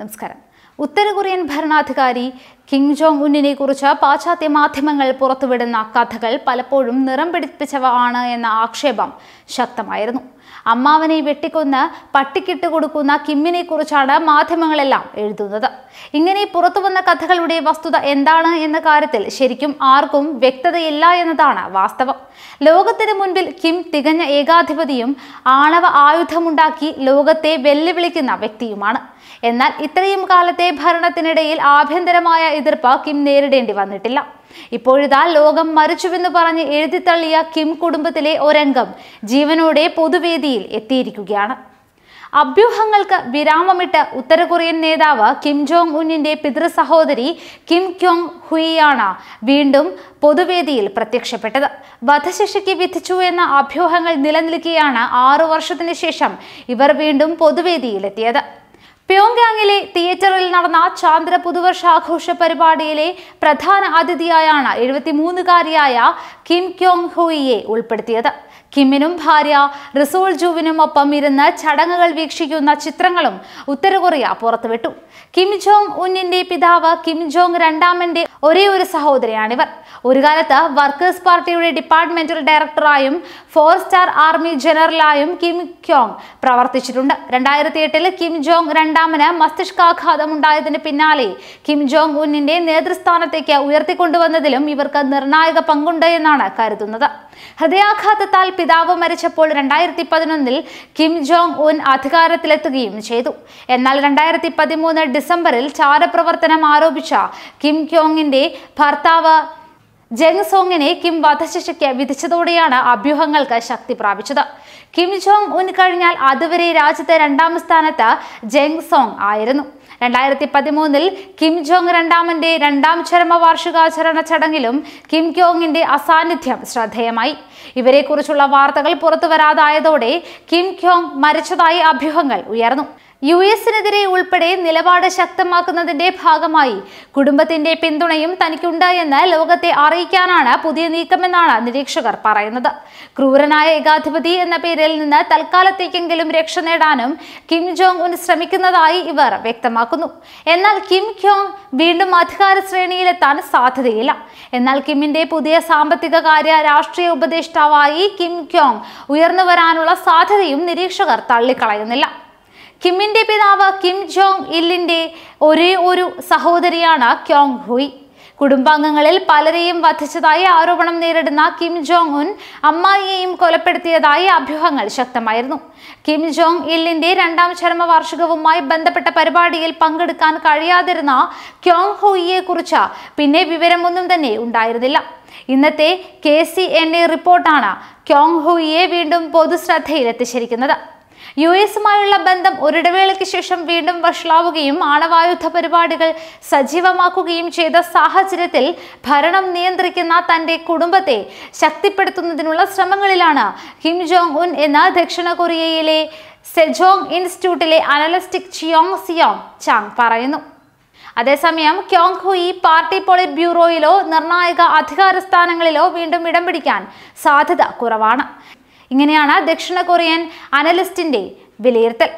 നമസ്കാരം ഉത്തര കൊറിയൻ ഭരണാധികാരി കിങ് ജോങ് ഉന്നിനെ കുറിച്ച് പാശ്ചാത്യ മാധ്യമങ്ങൾ പുറത്തുവിടുന്ന കഥകൾ പലപ്പോഴും നിറം പിടിപ്പിച്ചവ ആണ് എന്ന ആക്ഷേപം ശക്തമായിരുന്നു അമ്മാവനെ വെട്ടിക്കൊന്ന് പട്ടിക്കിട്ട് കൊടുക്കുന്ന കിമ്മിനെ കുറിച്ചാണ് മാധ്യമങ്ങളെല്ലാം എഴുതുന്നത് ഇങ്ങനെ പുറത്തു വന്ന കഥകളുടെ വസ്തുത എന്താണ് എന്ന കാര്യത്തിൽ ശരിക്കും ആർക്കും വ്യക്തതയില്ല എന്നതാണ് വാസ്തവം ലോകത്തിന് മുൻപിൽ കിം തികഞ്ഞ ഏകാധിപതിയും ആണവ ആയുധമുണ്ടാക്കി ലോകത്തെ വെല്ലുവിളിക്കുന്ന വ്യക്തിയുമാണ് എന്നാൽ ഇത്രയും കാലത്തെ ഭരണത്തിനിടയിൽ ആഭ്യന്തരമായ എതിർപ്പ് കിം നേരിടേണ്ടി വന്നിട്ടില്ല ഇപ്പോഴിതാ ലോകം മരിച്ചുവെന്ന് പറഞ്ഞ് എഴുതിത്തള്ളിയ കിം കുടുംബത്തിലെ ഒരംഗം ജീവനോടെ പൊതുവേദിയിൽ എത്തിയിരിക്കുകയാണ് അഭ്യൂഹങ്ങൾക്ക് വിരാമമിട്ട് ഉത്തര കൊറിയൻ നേതാവ് കിം ജോങ് ഉന്നിന്റെ പിതൃ സഹോദരി കിം ക്യോങ് ഹുയിയാണ് വീണ്ടും പൊതുവേദിയിൽ പ്രത്യക്ഷപ്പെട്ടത് വധശിക്ഷയ്ക്ക് വിധിച്ചു എന്ന അഭ്യൂഹങ്ങൾ നിലനിൽക്കുകയാണ് ആറു വർഷത്തിനു ശേഷം ഇവർ വീണ്ടും പൊതുവേദിയിലെത്തിയത് പ്യോങ്ഗാങ്ങിലെ തീ ചാന്ദ്ര പുതുവർഷാഘോഷ പരിപാടിയിലെ പ്രധാന അതിഥിയായാണ് എഴുപത്തിമൂന്നുകാരിയായ കിം ക്യോങ് ഹുയിയെ ഉൾപ്പെടുത്തിയത് കിമ്മിനും ഭാര്യ റിസോൾ ജുവിനും ഒപ്പം ഇരുന്ന് ചടങ്ങുകൾ വീക്ഷിക്കുന്ന ചിത്രങ്ങളും ഉത്തരകൊറിയ പുറത്തുവിട്ടു കിം ജോങ് ഉന്നിന്റെ പിതാവ് കിം ജോങ് രണ്ടാമന്റെ ഒരേ ഒരു സഹോദരിയാണിവർ ഒരു കാലത്ത് വർക്കേഴ്സ് പാർട്ടിയുടെ ഡിപ്പാർട്ട്മെന്റൽ ഡയറക്ടറായും ഫോർ സ്റ്റാർ ആർമി ജനറലായും കിം ക്യോങ് പ്രവർത്തിച്ചിട്ടുണ്ട് രണ്ടായിരത്തി എട്ടിൽ കിം ജോങ് രണ്ടാമന് മസ്തിഷ്കാഘാതം ഉണ്ടായതിന് പിന്നാലെ കിം ജോങ് ഉന്നിന്റെ നേതൃസ്ഥാനത്തേക്ക് ഉയർത്തിക്കൊണ്ടുവന്നതിലും ഇവർക്ക് നിർണായക പങ്കുണ്ട് എന്നാണ് കരുതുന്നത് ഹൃദയാഘാതത്താൽ പിതാവ് മരിച്ചപ്പോൾ രണ്ടായിരത്തി പതിനൊന്നിൽ കിം ജോങ് ഉൻ അധികാരത്തിലെത്തുകയും ചെയ്തു എന്നാൽ രണ്ടായിരത്തി പതിമൂന്ന് ഡിസംബറിൽ ചാരപ്രവർത്തനം ആരോപിച്ച കിം ക്യോങ്ങിന്റെ ഭർത്താവ് ജെങ് സോങ്ങിനെ കിം വധശിക്ഷയ്ക്ക് വിധിച്ചതോടെയാണ് അഭ്യൂഹങ്ങൾക്ക് ശക്തി പ്രാപിച്ചത് കിം ജോങ് ഉൻ കഴിഞ്ഞാൽ അതുവരെ രാജ്യത്തെ രണ്ടാം സ്ഥാനത്ത് ജെങ് സോങ് ആയിരുന്നു രണ്ടായിരത്തി പതിമൂന്നിൽ കിം ജോങ് രണ്ടാമന്റെ രണ്ടാം ചരമവാർഷികാചരണ ചടങ്ങിലും കിം ക്യോങ്ങിന്റെ അസാന്നിധ്യം ശ്രദ്ധേയമായി ഇവരെക്കുറിച്ചുള്ള വാർത്തകൾ പുറത്തുവരാതായതോടെ കിം ക്യോങ് മരിച്ചതായി അഭ്യൂഹങ്ങൾ ഉയർന്നു യു എസിനെതിരെ ഉൾപ്പെടെ നിലപാട് ശക്തമാക്കുന്നതിന്റെ ഭാഗമായി കുടുംബത്തിന്റെ പിന്തുണയും തനിക്കുണ്ടായെന്ന് ലോകത്തെ അറിയിക്കാനാണ് പുതിയ നീക്കമെന്നാണ് നിരീക്ഷകർ പറയുന്നത് ക്രൂരനായ ഏകാധിപതി എന്ന പേരിൽ നിന്ന് തൽക്കാലത്തേക്കെങ്കിലും രക്ഷ നേടാനും കിം ജോങ് ഉൻ ശ്രമിക്കുന്നതായി ഇവർ വ്യക്തമാക്കുന്നു എന്നാൽ കിം ക്യോങ് വീണ്ടും അധികാര ശ്രേണിയിലെത്താൻ സാധ്യതയില്ല എന്നാൽ കിമ്മിന്റെ പുതിയ സാമ്പത്തിക കാര്യ രാഷ്ട്രീയ ഉപദേഷ്ടാവായി കിം ക്യോങ് ഉയർന്നു വരാനുള്ള സാധ്യതയും നിരീക്ഷകർ തള്ളിക്കളയുന്നില്ല കിമ്മിന്റെ പിതാവ് കിം ജോങ് ഇല്ലിന്റെ ഒരേ ഒരു സഹോദരിയാണ് ക്യോങ് ഹുയ് കുടുംബാംഗങ്ങളിൽ പലരെയും വധിച്ചതായി ആരോപണം നേരിടുന്ന കിം ജോങ് ഉൻ അമ്മായിയെയും കൊലപ്പെടുത്തിയതായി അഭ്യൂഹങ്ങൾ ശക്തമായിരുന്നു കിം ജോങ് ഇല്ലിന്റെ രണ്ടാം ചരമവാർഷികവുമായി ബന്ധപ്പെട്ട പരിപാടിയിൽ പങ്കെടുക്കാൻ കഴിയാതിരുന്ന ക്യോങ് ഹുയിയെക്കുറിച്ച് കുറിച്ച് പിന്നെ വിവരമൊന്നും തന്നെ ഉണ്ടായിരുന്നില്ല ഇന്നത്തെ കെ സി എൻ എ റിപ്പോർട്ടാണ് ക്യോങ് ഹുയിയെ വീണ്ടും പൊതുശ്രദ്ധയിലെത്തിച്ചിരിക്കുന്നത് യു എസുമായുള്ള ബന്ധം ഒരിടവേളയ്ക്ക് ശേഷം വീണ്ടും വഷളാവുകയും ആണവായുധ പരിപാടികൾ സജീവമാക്കുകയും ചെയ്ത സാഹചര്യത്തിൽ ഭരണം നിയന്ത്രിക്കുന്ന തന്റെ കുടുംബത്തെ ശക്തിപ്പെടുത്തുന്നതിനുള്ള ശ്രമങ്ങളിലാണ് കിം ജോങ് ഉൻ എന്ന ദക്ഷിണ കൊറിയയിലെ സെജോങ് ഇൻസ്റ്റിറ്റ്യൂട്ടിലെ അനലിസ്റ്റിക് ചിയോങ് സിയോങ് ചാങ് പറയുന്നു അതേസമയം ക്യോങ് ഹുയി പാർട്ടി പോളിറ്റ് ബ്യൂറോയിലോ നിർണായക അധികാര സ്ഥാനങ്ങളിലോ വീണ്ടും ഇടം പിടിക്കാൻ സാധ്യത കുറവാണ് ഇങ്ങനെയാണ് ദക്ഷിണ കൊറിയൻ അനലിസ്റ്റിന്റെ വിലയിരുത്തൽ